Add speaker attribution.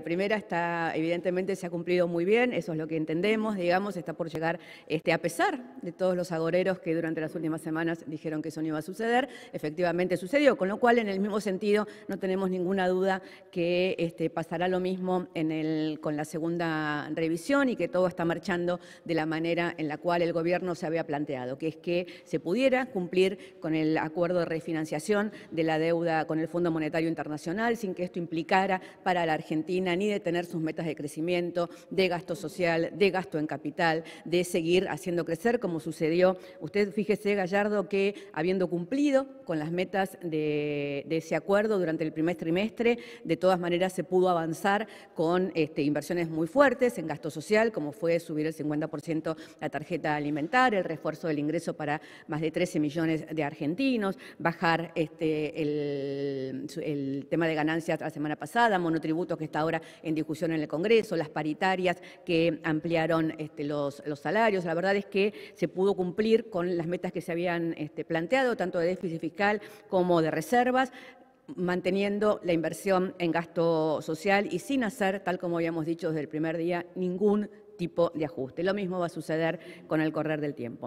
Speaker 1: La primera está, evidentemente, se ha cumplido muy bien, eso es lo que entendemos, digamos, está por llegar, este, a pesar de todos los agoreros que durante las últimas semanas dijeron que eso no iba a suceder, efectivamente sucedió, con lo cual, en el mismo sentido, no tenemos ninguna duda que este, pasará lo mismo en el, con la segunda revisión y que todo está marchando de la manera en la cual el Gobierno se había planteado, que es que se pudiera cumplir con el acuerdo de refinanciación de la deuda con el Fondo Monetario Internacional sin que esto implicara para la Argentina ni de tener sus metas de crecimiento, de gasto social, de gasto en capital, de seguir haciendo crecer como sucedió. Usted fíjese, Gallardo, que habiendo cumplido con las metas de, ese acuerdo durante el primer trimestre, de todas maneras se pudo avanzar con este, inversiones muy fuertes en gasto social, como fue subir el 50% la tarjeta alimentaria, el refuerzo del ingreso para más de 13 millones de argentinos, bajar este, el, el tema de ganancias la semana pasada, monotributos que está ahora en discusión en el Congreso, las paritarias que ampliaron este, los, salarios. La verdad es que se pudo cumplir con las metas que se habían este, planteado, tanto de déficit fiscal como de reservas manteniendo la inversión en gasto social y sin hacer, tal como habíamos dicho desde el primer día, ningún tipo de ajuste. Lo mismo va a suceder con el correr del tiempo.